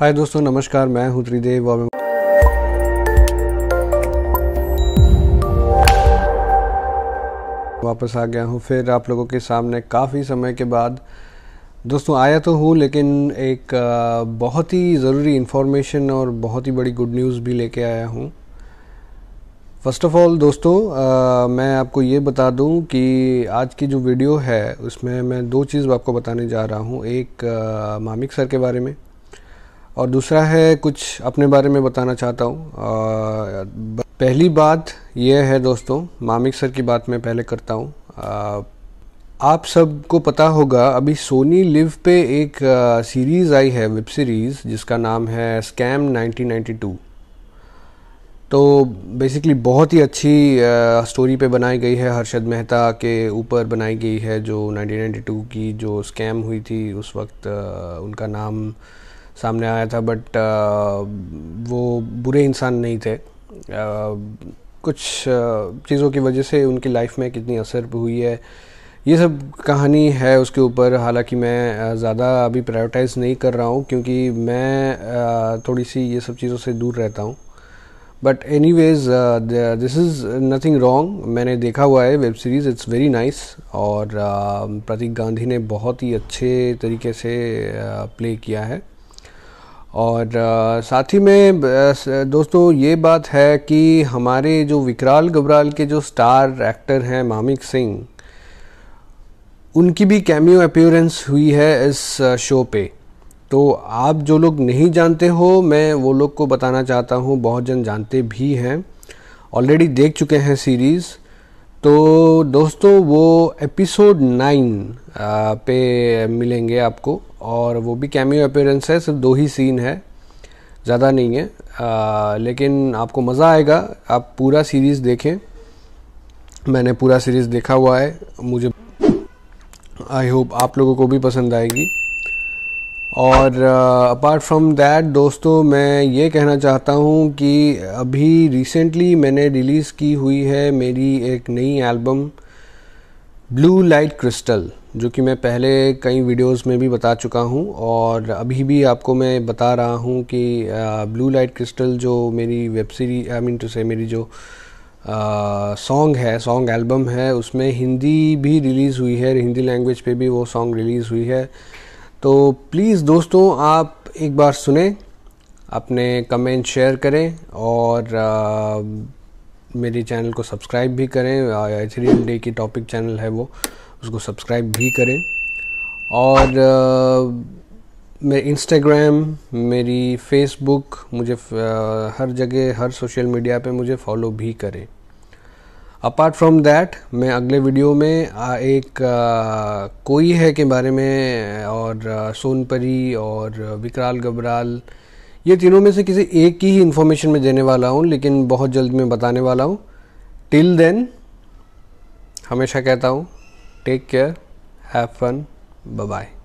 हाय दोस्तों नमस्कार मैं हूं त्रिदेव और वापस आ गया हूं फिर आप लोगों के सामने काफ़ी समय के बाद दोस्तों आया तो हूँ लेकिन एक बहुत ही ज़रूरी इन्फॉर्मेशन और बहुत ही बड़ी गुड न्यूज़ भी लेके आया हूँ फर्स्ट ऑफ ऑल दोस्तों आ, मैं आपको ये बता दूं कि आज की जो वीडियो है उसमें मैं दो चीज़ आपको बताने जा रहा हूँ एक आ, मामिक सर के बारे में और दूसरा है कुछ अपने बारे में बताना चाहता हूँ पहली बात यह है दोस्तों मामिक सर की बात मैं पहले करता हूँ आप सबको पता होगा अभी सोनी लिव पे एक सीरीज़ आई है वेब सीरीज़ जिसका नाम है स्कैम 1992 तो बेसिकली बहुत ही अच्छी आ, स्टोरी पे बनाई गई है हर्षद मेहता के ऊपर बनाई गई है जो 1992 की जो स्कैम हुई थी उस वक्त आ, उनका नाम सामने आया था बट uh, वो बुरे इंसान नहीं थे uh, कुछ uh, चीज़ों की वजह से उनकी लाइफ में कितनी असर हुई है ये सब कहानी है उसके ऊपर हालांकि मैं ज़्यादा अभी प्रायोरिटाइज नहीं कर रहा हूँ क्योंकि मैं थोड़ी सी ये सब चीज़ों से दूर रहता हूँ but any ways this is nothing wrong मैंने देखा हुआ है web series it's very nice और uh, प्रतीक गांधी ने बहुत ही अच्छे तरीके से प्ले uh, किया है और साथ ही में दोस्तों ये बात है कि हमारे जो विकराल गबराल के जो स्टार एक्टर हैं मामिक सिंह उनकी भी कैमियो अपियरेंस हुई है इस शो पे तो आप जो लोग नहीं जानते हो मैं वो लोग को बताना चाहता हूँ बहुत जन जानते भी हैं ऑलरेडी देख चुके हैं सीरीज़ तो दोस्तों वो एपिसोड नाइन पे मिलेंगे आपको और वो भी कैमियो अपेयरेंस है सिर्फ दो ही सीन है ज़्यादा नहीं है आ, लेकिन आपको मज़ा आएगा आप पूरा सीरीज़ देखें मैंने पूरा सीरीज़ देखा हुआ है मुझे आई होप आप लोगों को भी पसंद आएगी और अपार्ट फ्रॉम दैट दोस्तों मैं ये कहना चाहता हूँ कि अभी रिसेंटली मैंने रिलीज़ की हुई है मेरी एक नई एल्बम ब्लू लाइट क्रिस्टल जो कि मैं पहले कई वीडियोस में भी बता चुका हूं और अभी भी आपको मैं बता रहा हूं कि ब्लू लाइट क्रिस्टल जो मेरी web series I mean to से मेरी जो सॉन्ग है सॉन्ग एल्बम है उसमें हिंदी भी रिलीज़ हुई है हिंदी लैंग्वेज पे भी वो सॉन्ग रिलीज़ हुई है तो प्लीज़ दोस्तों आप एक बार सुने अपने कमेंट शेयर करें और आ, मेरे चैनल को सब्सक्राइब भी करें एच डी डे की टॉपिक चैनल है वो उसको सब्सक्राइब भी करें और मेरे इंस्टाग्राम मेरी फेसबुक मुझे हर जगह हर सोशल मीडिया पे मुझे फॉलो भी करें अपार्ट फ्रॉम दैट मैं अगले वीडियो में आ, एक आ, कोई है के बारे में और सोनपरी और विकराल गबराल ये तीनों में से किसी एक की ही इन्फॉर्मेशन में देने वाला हूँ लेकिन बहुत जल्द मैं बताने वाला हूँ टिल देन हमेशा कहता हूँ Take care. Have fun. Bye bye.